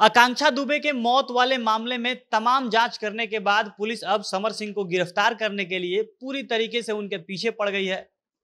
आकांक्षा दुबे के मौत वाले मामले में तमाम जांच करने के बाद पुलिस अब समर सिंह को गिरफ्तार करने के लिए पूरी तरीके से उनके पीछे पड़ गई है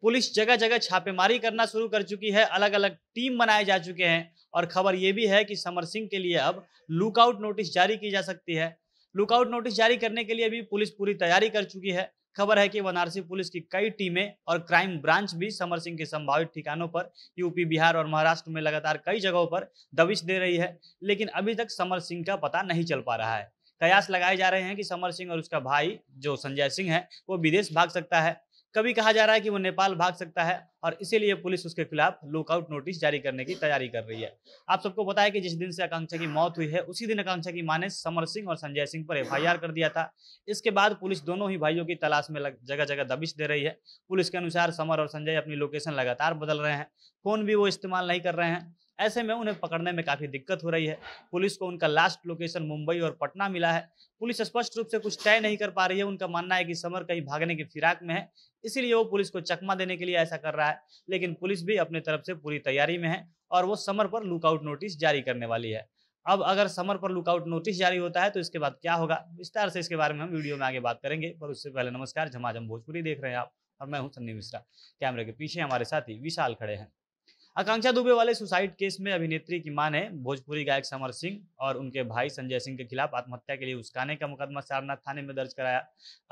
पुलिस जगह जगह छापेमारी करना शुरू कर चुकी है अलग अलग टीम बनाए जा चुके हैं और खबर ये भी है कि समर सिंह के लिए अब लुकआउट नोटिस जारी की जा सकती है लुकआउट नोटिस जारी करने के लिए भी पुलिस पूरी तैयारी कर चुकी है खबर है कि वनारसी पुलिस की कई टीमें और क्राइम ब्रांच भी समर सिंह के संभावित ठिकानों पर यूपी बिहार और महाराष्ट्र में लगातार कई जगहों पर दबिश दे रही है लेकिन अभी तक समर सिंह का पता नहीं चल पा रहा है कयास लगाए जा रहे हैं कि समर सिंह और उसका भाई जो संजय सिंह है वो विदेश भाग सकता है कभी कहा जा रहा है कि वो नेपाल भाग सकता है और इसीलिए पुलिस उसके खिलाफ लुकआउट नोटिस जारी करने की तैयारी कर रही है आप सबको बताया कि जिस दिन से आकांक्षा की मौत हुई है उसी दिन आकांक्षा की माने ने समर सिंह और संजय सिंह पर एफ कर दिया था इसके बाद पुलिस दोनों ही भाइयों की तलाश में जगह जगह दबिश दे रही है पुलिस के अनुसार समर और संजय अपनी लोकेशन लगातार बदल रहे हैं फोन भी वो इस्तेमाल नहीं कर रहे हैं ऐसे में उन्हें पकड़ने में काफी दिक्कत हो रही है पुलिस को उनका लास्ट लोकेशन मुंबई और पटना मिला है पुलिस स्पष्ट रूप से कुछ तय नहीं कर पा रही है उनका मानना है कि समर कहीं भागने की फिराक में है इसीलिए वो पुलिस को चकमा देने के लिए ऐसा कर रहा है लेकिन पुलिस भी अपने तरफ से पूरी तैयारी में है और वो समर पर लुकआउट नोटिस जारी करने वाली है अब अगर समर पर लुकआउट नोटिस जारी होता है तो इसके बाद क्या होगा विस्तार से इसके बारे में हम वीडियो में आगे बात करेंगे पर उससे पहले नमस्कार झमाझम भोजपुरी देख रहे हैं आप और मैं हूं सन्नी मिश्रा कैमरे के पीछे हमारे साथी विशाल खड़े हैं आकांक्षा दुबे वाले सुसाइड केस में अभिनेत्री की मां ने भोजपुरी गायक समर सिंह और उनके भाई संजय सिंह के खिलाफ आत्महत्या के लिए उसकाने का मुकदमा सारनाथ थाने में दर्ज कराया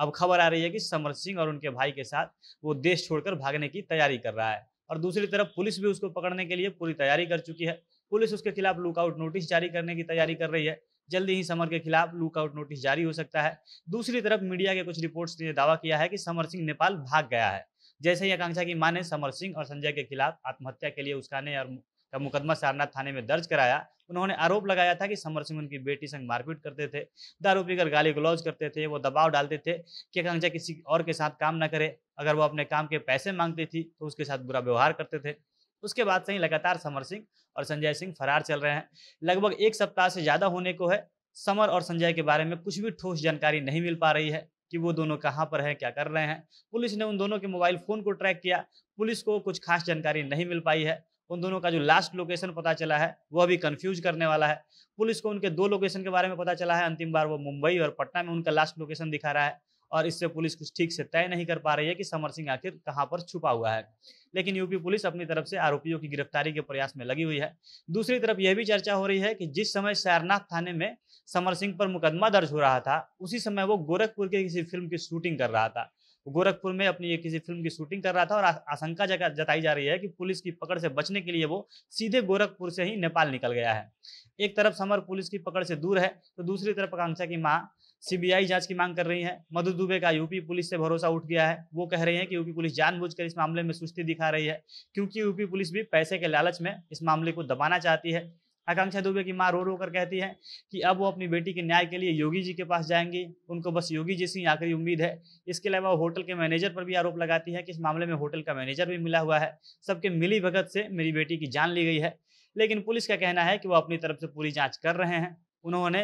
अब खबर आ रही है कि समर सिंह और उनके भाई के साथ वो देश छोड़कर भागने की तैयारी कर रहा है और दूसरी तरफ पुलिस भी उसको पकड़ने के लिए पूरी तैयारी कर चुकी है पुलिस उसके खिलाफ लुकआउट नोटिस जारी करने की तैयारी कर रही है जल्दी ही समर के खिलाफ लुकआउट नोटिस जारी हो सकता है दूसरी तरफ मीडिया के कुछ रिपोर्ट्स ने दावा किया है कि समर सिंह नेपाल भाग गया है जैसे ही आकांक्षा की माँ ने समर सिंह और संजय के खिलाफ आत्महत्या के लिए उसकाने और का मुकदमा सारनाथ थाने में दर्ज कराया उन्होंने आरोप लगाया था कि समर सिंह उनकी बेटी संग मारपीट करते थे दारू पीकर गाली गलौज करते थे वो दबाव डालते थे कि आकांक्षा किसी और के साथ काम न करे अगर वो अपने काम के पैसे मांगती थी तो उसके साथ बुरा व्यवहार करते थे उसके बाद से ही लगातार समर सिंह और संजय सिंह फरार चल रहे हैं लगभग एक सप्ताह से ज़्यादा होने को है समर और संजय के बारे में कुछ भी ठोस जानकारी नहीं मिल पा रही है कि वो दोनों कहाँ पर हैं क्या कर रहे हैं पुलिस ने उन दोनों के मोबाइल फ़ोन को ट्रैक किया पुलिस को कुछ खास जानकारी नहीं मिल पाई है उन दोनों का जो लास्ट लोकेशन पता चला है वो अभी कंफ्यूज करने वाला है पुलिस को उनके दो लोकेशन के बारे में पता चला है अंतिम बार वो मुंबई और पटना में उनका लास्ट लोकेशन दिखा रहा है और इससे पुलिस कुछ ठीक से तय नहीं कर पा रही है कि समर सिंह आखिर कहां पर छुपा हुआ है लेकिन यूपी पुलिस अपनी तरफ से आरोपियों की गिरफ्तारी के प्रयास में लगी हुई है दूसरी तरफ यह भी चर्चा हो रही है कि जिस समय सारनाथ थाने में समर सिंह पर मुकदमा दर्ज हो रहा था उसी समय वो गोरखपुर के किसी फिल्म की शूटिंग कर रहा था गोरखपुर में अपनी किसी फिल्म की शूटिंग कर रहा था और आशंका जताई जा रही है कि पुलिस की पकड़ से बचने के लिए वो सीधे गोरखपुर से ही नेपाल निकल गया है एक तरफ समर पुलिस की पकड़ से दूर है तो दूसरी तरफ आकांक्षा की माँ सीबीआई जांच की मांग कर रही है मधु दुबे का यूपी पुलिस से भरोसा उठ गया है वो कह रहे हैं कि यूपी पुलिस जानबूझकर इस मामले में सुस्ती दिखा रही है क्योंकि यूपी पुलिस भी पैसे के लालच में इस मामले को दबाना चाहती है आकांक्षा दुबे की माँ रो रो कर कहती है कि अब वो अपनी बेटी के न्याय के लिए योगी जी के पास जाएंगी उनको बस योगी जी से ही आखिरी उम्मीद है इसके अलावा होटल के मैनेजर पर भी आरोप लगाती है कि इस मामले में होटल का मैनेजर भी मिला हुआ है सबके मिली भगत से मेरी बेटी की जान ली गई है लेकिन पुलिस का कहना है कि वो अपनी तरफ से पूरी जाँच कर रहे हैं उन्होंने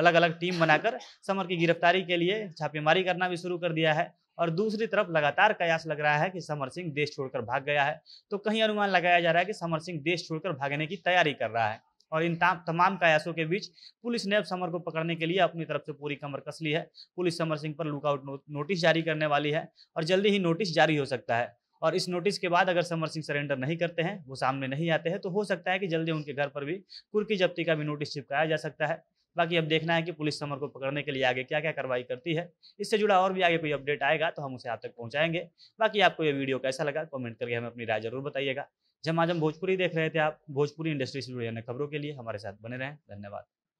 अलग अलग टीम बनाकर समर की गिरफ्तारी के लिए छापेमारी करना भी शुरू कर दिया है और दूसरी तरफ लगातार कयास लग रहा है कि समर सिंह देश छोड़कर भाग गया है तो कहीं अनुमान लगाया जा रहा है कि समर सिंह देश छोड़कर भागने की तैयारी कर रहा है और इन तमाम कयासों के बीच पुलिस ने अब समर को पकड़ने के लिए अपनी तरफ से पूरी कमर कस ली है पुलिस समर सिंह पर लुकआउट नोटिस जारी करने वाली है और जल्दी ही नोटिस जारी हो सकता है और इस नोटिस के बाद अगर समर सिंह सरेंडर नहीं करते हैं वो सामने नहीं आते हैं तो हो सकता है कि जल्दी उनके घर पर भी कुर्की जब्ती का भी नोटिस चिपकाया जा सकता है बाकी अब देखना है कि पुलिस समर को पकड़ने के लिए आगे क्या क्या कार्रवाई करती है इससे जुड़ा और भी आगे कोई अपडेट आएगा तो हम उसे आप तक पहुंचाएंगे बाकी आपको ये वीडियो कैसा लगा कमेंट करके हमें अपनी राय जरूर बताइएगा जमाजम भोजपुरी देख रहे थे आप भोजपुरी इंडस्ट्री से जुड़े अन्य खबरों के लिए हमारे साथ बने रहें धन्यवाद